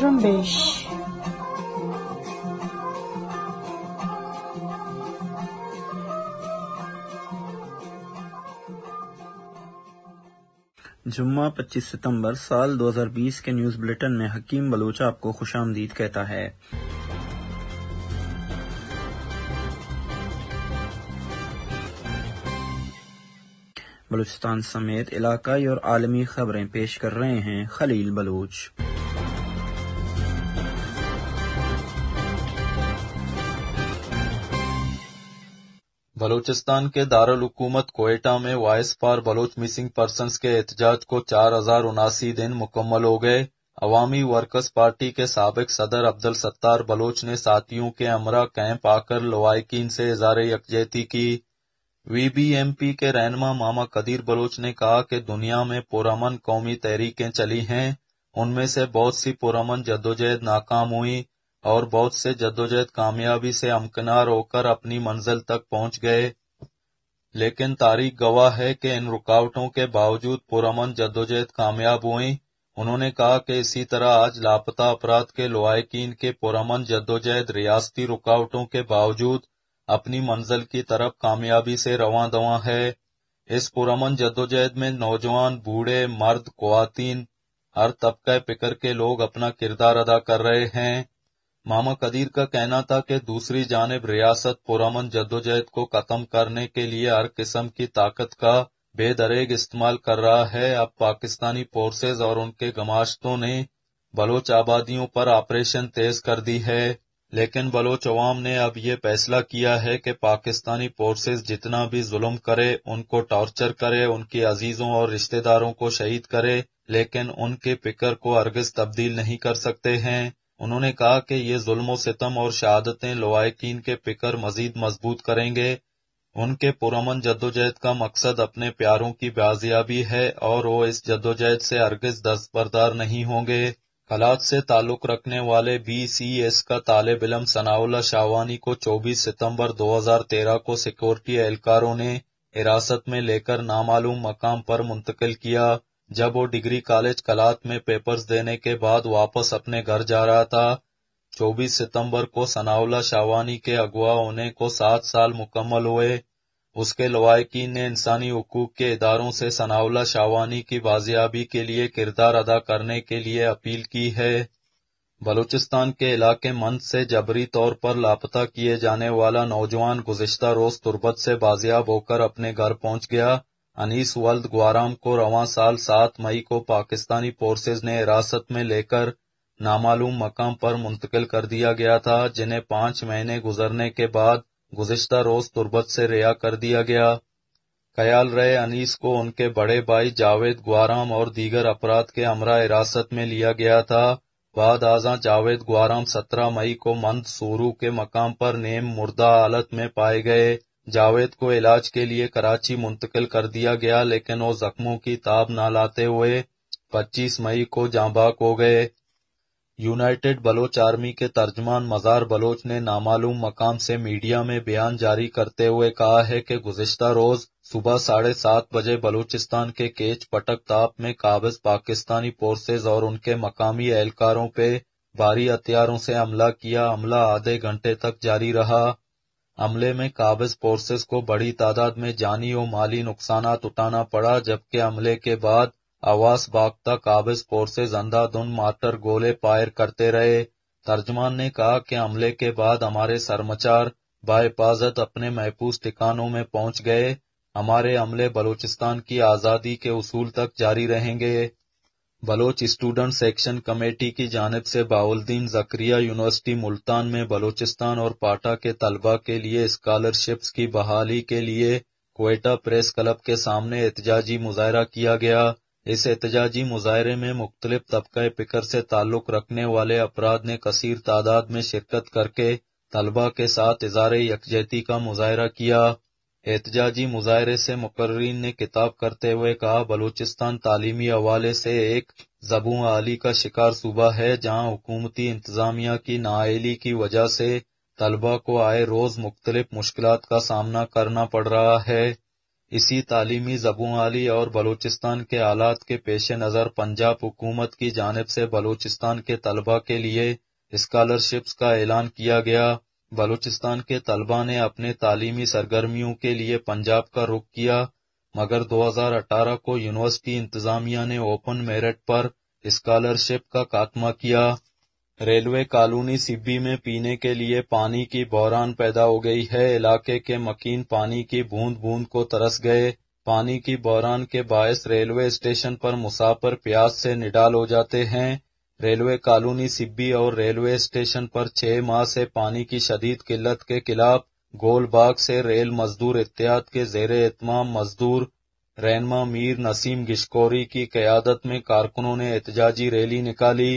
25 जुम्मा 25 सितंबर साल 2020 के न्यूज बुलेटिन में हकीम बलोच आपको खुश आमदीद कहता है बलूचिस्तान समेत इलाकाई और आलमी खबरें पेश कर रहे हैं खलील बलोच बलूचिस्तान के दारकूमत कोयटा में voice for Baloch missing person के एहतजाज को चार हजार उनासी दिन मुकम्मल हो गए अवामी वर्कर्स पार्टी के सबक सदर अब्दुल सत्तार बलोच ने साथियों के अमरा कैंप आकर लवाकिन से इजार यकजहती की वी बी एम पी के रहनमा मामा कदीर बलोच ने कहा कि दुनिया में पुरमन कौमी तहरीकें चली हैं उनमें से बहुत सी पुरमन जदोजहद नाकाम हुई और बहुत से जद्दोजहद कामयाबी से अमकनार होकर अपनी मंजिल तक पहुंच गए लेकिन तारीख गवाह है कि इन रुकावटों के बावजूद पुरमन जद्दोजहद कामयाब हुई उन्होंने कहा कि इसी तरह आज लापता अपराध के लुआकिन के पुरमन जद्दोजहद रियासती रुकावटों के बावजूद अपनी मंजिल की तरफ कामयाबी से रवा दवा है इस पुरमन जद्दोजहद में नौजवान बूढ़े मर्द खुवान हर तबका फिक्र के लोग अपना किरदार अदा कर रहे हैं मामा कदीर का कहना था कि दूसरी जानब रियासत पुरमन जद्दोजहद को ख़त्म करने के लिए हर किस्म की ताकत का बेदरेग इस्तेमाल कर रहा है अब पाकिस्तानी फोर्सेज और उनके गमाशतों ने बलोच आबादियों पर ऑपरेशन तेज कर दी है लेकिन बलोच अवाम ने अब ये फैसला किया है कि पाकिस्तानी फोर्सेज जितना भी जुल्म करे उनको टॉर्चर करे उनके अजीजों और रिश्तेदारों को शहीद करे लेकिन उनके फिक्र को अर्गज तब्दील नहीं कर सकते हैं उन्होंने कहा कि ये जुल्म सितम और शहादतें लवाकिन के फिक्र मजीद मजबूत करेंगे उनके पुरमन जद्दोजहद का मकसद अपने प्यारों की बाजियाबी है और वो इस जद्दोजहद से अर्गज दस्तबरदार नहीं होंगे खलाज से ताल्लुक रखने वाले बी सी एस का तालब इलम सनाउल्ला शावानी को 24 सितंबर 2013 को सिक्योरिटी एहलकारों ने हिरासत में लेकर नामालूम मकाम पर मुंतकिल किया जब वो डिग्री कॉलेज कलात में पेपर्स देने के बाद वापस अपने घर जा रहा था 24 सितंबर को सनाउला शावानी के अगवा होने को सात साल मुकम्मल हुए उसके लवाकिन ने इंसानी हकूक के इदारों से सनाउला शावानी की बाजियाबी के लिए किरदार अदा करने के लिए अपील की है बलूचिस्तान के इलाके मंद से जबरी तौर पर लापता किए जाने वाला नौजवान गुजश्ता रोज तुर्बत से बाजियाब होकर अपने घर पहुंच गया अनीस वल्द ग्वाराम को रवा साल सात मई को पाकिस्तानी फोर्सेज ने हिरासत में लेकर नामालूम मकाम पर मुंतकिल कर दिया गया था जिन्हें पांच महीने गुजरने के बाद गुजश्ता रोज तुर्बत से रिहा कर दिया गया ख्याल रहे अनीस को उनके बड़े भाई जावेद ग्वाराम और दीगर अपराध के हमरा हिरासत में लिया गया था बाद आजा जावेद ग्वाराम सत्रह मई को मंद सूरू के मकाम पर नेम मुर्दा हालत में पाए गए जावेद को इलाज के लिए कराची मुंतकिल कर दिया गया लेकिन वो जख्मों की ताब न लाते हुए 25 मई को जांबाक हो गए यूनाइटेड बलोच आर्मी के तर्जमान मजार बलोच ने नामालूम मकाम से मीडिया में बयान जारी करते हुए कहा है कि गुजश्ता रोज सुबह साढ़े सात बजे बलूचिस्तान के केच पटक ताप में काबिज पाकिस्तानी फोर्सेज और उनके मकामी एहलकारों पे भारी हथियारों से हमला किया हमला आधे घंटे तक जारी रहा हमले में काबिज फोर्सेस को बड़ी तादाद में जानी और माली नुकसान उठाना पड़ा जबकि हमले के बाद आवास बागता काबिज फोर्सेज अंधाधुंध मार्टर गोले फायर करते रहे तर्जमान ने कहा कि हमले के बाद हमारे सरमचार बाहिफाजत अपने महफूज ठिकानों में पहुंच गए हमारे हमले बलूचिस्तान की आज़ादी के उसूल तक जारी रहेंगे बलोच स्टूडेंट सेक्शन कमेटी की जानब से बाउलद्दीन जक्रिया यूनिवर्सिटी मुल्तान में बलोचिस्तान और पाटा के तलबा के लिए स्कॉलरशिप्स की बहाली के लिए कोयटा प्रेस क्लब के सामने एहतजाजी मुजाहरा किया गया इस एहतजाजी मुजाहरे में मुख्तलिफ तबका फिक्र से ताल्लुक रखने वाले अफराद ने कसीर तादाद में शिरकत करके तलबा के साथ इजार यकजहती का मुजाहरा किया एहतजाजी मुजाहरे से मुकर्रीन ने खिताब करते हुए कहा, बलूचिस्तान तालीमी हवाले से एक जबू आली का शिकार सूबा है, जहाँ हुकूमती इंतजामिया की नाइली की वजह से तलबा को आए रोज़ मुख्तलिफ मुश्किल का सामना करना पड़ रहा है। इसी तालीमी जबू आली और बलूचिस्तान के आलात के पेश नज़र पंजाब हुकूमत की जानब से बलूचिस्तान के तलबा के लिए स्कॉलरशिप्स का ऐलान किया गया बलूचिस्तान के तलबा ने अपने तालीमी सरगर्मियों के लिए पंजाब का रुख किया मगर 2018 को यूनिवर्सिटी इंतजामिया ने ओपन मेरिट पर स्कॉलरशिप का खात्मा किया रेलवे कॉलोनी सिब्बी में पीने के लिए पानी की बहरान पैदा हो गई है इलाके के मकीन पानी की बूंद बूंद को तरस गए पानी की बहरान के बायस रेलवे स्टेशन पर मुसाफिर प्यास से निडाल हो जाते हैं रेलवे कॉलोनी सिब्बी और रेलवे स्टेशन पर छह माह से पानी की शदीद किल्लत के खिलाफ गोलबाग से रेल मजदूर एहतियात के जेर एहतमाम मजदूर रहनमा मीर नसीम गिशकोरी की क्यादत में कारकुनों ने एहतजाजी रैली निकाली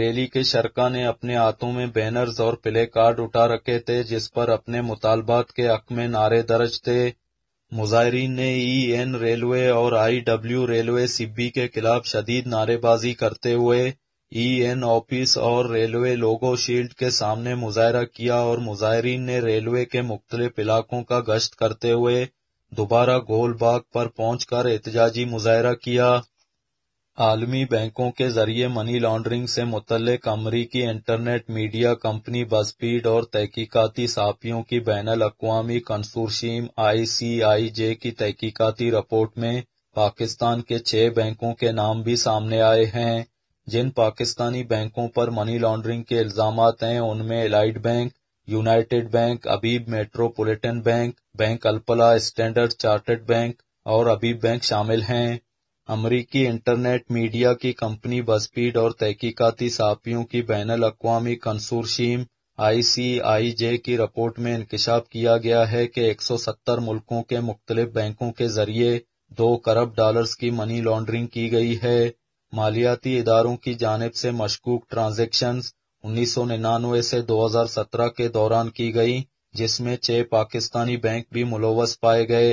रैली के शर्का ने अपने हाथों में बैनर्स और प्ले कार्ड उठा रखे थे जिस पर अपने मुतालबात के हक में नारे दर्ज थे मुजाहरीन ने ई e एन रेलवे और आई डब्ल्यू रेलवे सिब्बी के खिलाफ शदीद नारेबाजी करते हुए ईएन e ऑफिस और रेलवे लोगो शील्ड के सामने मुजाहरा किया और मुजाहरीन ने रेलवे के मुख्तलिफ इलाकों का गश्त करते हुए दोबारा गोलबाग पर पहुंचकर एहतजाजी मुजाहरा किया आलमी बैंकों के जरिए मनी लॉन्ड्रिंग से मुतलक अमरीकी इंटरनेट मीडिया कंपनी बसपीड और तहकीकती साफ़ियों की बैन अवी कंसूरशीम आई सी आई जे की तहकीकती रिपोर्ट में पाकिस्तान के छह बैंकों के नाम भी सामने आए हैं जिन पाकिस्तानी बैंकों पर मनी लॉन्ड्रिंग के इल्जाम हैं उनमें Allied Bank United Bank Habib Metropolitan Bank Bank Alfalah Standard Chartered Bank और अबीब बैंक शामिल हैं अमरीकी इंटरनेट मीडिया की कंपनी बसपीड और तहकीकती साफियों की बैन अवी कंसूरशीम आईसीआईजे की रिपोर्ट में इंकशाफ किया गया है कि 170 मुल्कों के मुख्तलिफ बैंकों के जरिए दो खरब डॉलर्स की मनी लॉन्ड्रिंग की गई है मालियाती इदारों की जानब से मशकूक ट्रांजेक्शन उन्नीस सौ निन्यानवे से दो हजार सत्रह के दौरान की गई जिसमे छह पाकिस्तानी बैंक भी मुलवस पाए गए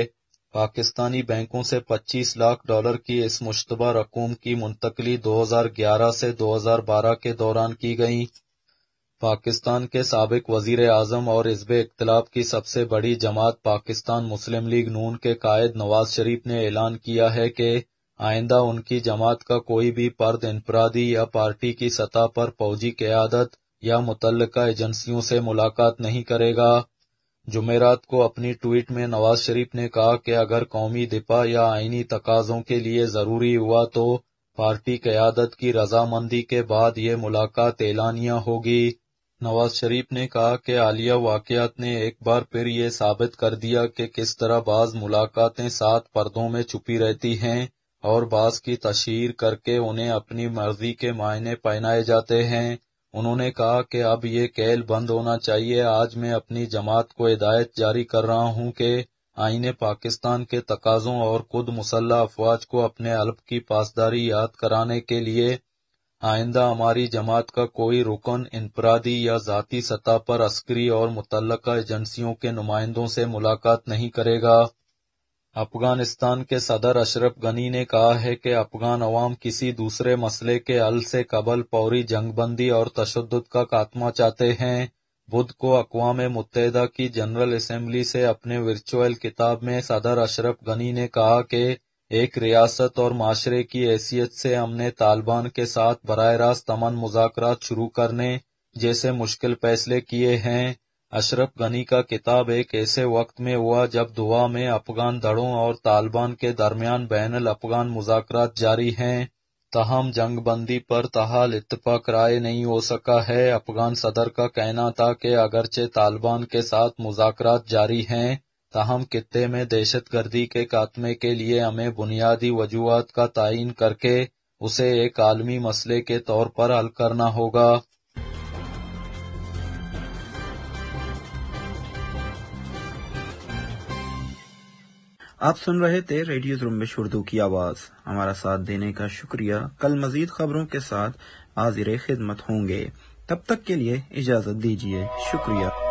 पाकिस्तानी बैंकों से 25 लाख डॉलर की इस मुशतबा रकूम की मुंतकली 2011 से 2012 के दौरान की गई पाकिस्तान के सबक वजीर आजम और इसब इख्तलाफ की सबसे बड़ी जमात पाकिस्तान मुस्लिम लीग नून के कायद नवाज शरीफ ने ऐलान किया है की आइंदा उनकी जमात का कोई भी पर्द इनफरादी या पार्टी की सतह पर फौजी क्यादत या मुतल एजेंसियों से मुलाकात नहीं करेगा जुमेरात को अपनी ट्वीट में नवाज शरीफ ने कहा कि अगर कौमी दिपा या आइनी तकाजों के लिए ज़रूरी हुआ तो पार्टी क्यादत की रजामंदी के बाद ये मुलाकात एलानिया होगी नवाज शरीफ ने कहा कि आलिया वाकयात ने एक बार फिर ये साबित कर दिया कि किस तरह बाज मुलाकातें सात पर्दों में छुपी रहती हैं और बास की तशहर करके उन्हें अपनी मर्जी के मायने पहनाए जाते हैं उन्होंने कहा कि अब ये कैल बंद होना चाहिए आज मैं अपनी जमात को हिदायत जारी कर रहा हूँ कि आईने पाकिस्तान के तकाजों और खुद मुसल्ह अफवाज को अपने अल्प की पासदारी याद कराने के लिए आइंदा हमारी जमात का कोई रुकन इनफरादी या ज़ाती सतह पर अस्करी और मुतल एजेंसियों के नुमाइंदों से मुलाकात नहीं करेगा अफगानिस्तान के सदर अशरफ गनी ने कहा है कि अफगान अवाम किसी दूसरे मसले के हल से कबल पौरी जंगबंदी और तशद का खात्मा चाहते हैं बुध को अकवाम मुतहदा की जनरल असम्बली से अपने वर्चुअल किताब में सदर अशरफ गनी ने कहा कि एक रियासत और माशरे की हैसियत से हमने तालिबान के साथ बरह रास्त अमन मुजाकर शुरू करने जैसे मुश्किल फैसले किए हैं अशरफ गनी का किताब एक ऐसे वक्त में हुआ जब दुआ में अफगान धड़ों और तालिबान के दरमियान बैन अफगान मुजाकर जारी हैं तहम जंगबंदी पर तहाल इतफाक राय नहीं हो सका है अफगान सदर का कहना था कि अगरचे तालिबान के साथ मुजाकर जारी हैं तहम खत्े में दहशत गर्दी के खात्मे के लिए हमें बुनियादी वजूहत का तयन करके उसे एक आलमी मसले के तौर पर हल करना होगा आप सुन रहे थे रेडियो जुम्बिश उर्दू की आवाज हमारा साथ देने का शुक्रिया कल मजीद खबरों के साथ हाजिर खिदमत होंगे तब तक के लिए इजाजत दीजिए शुक्रिया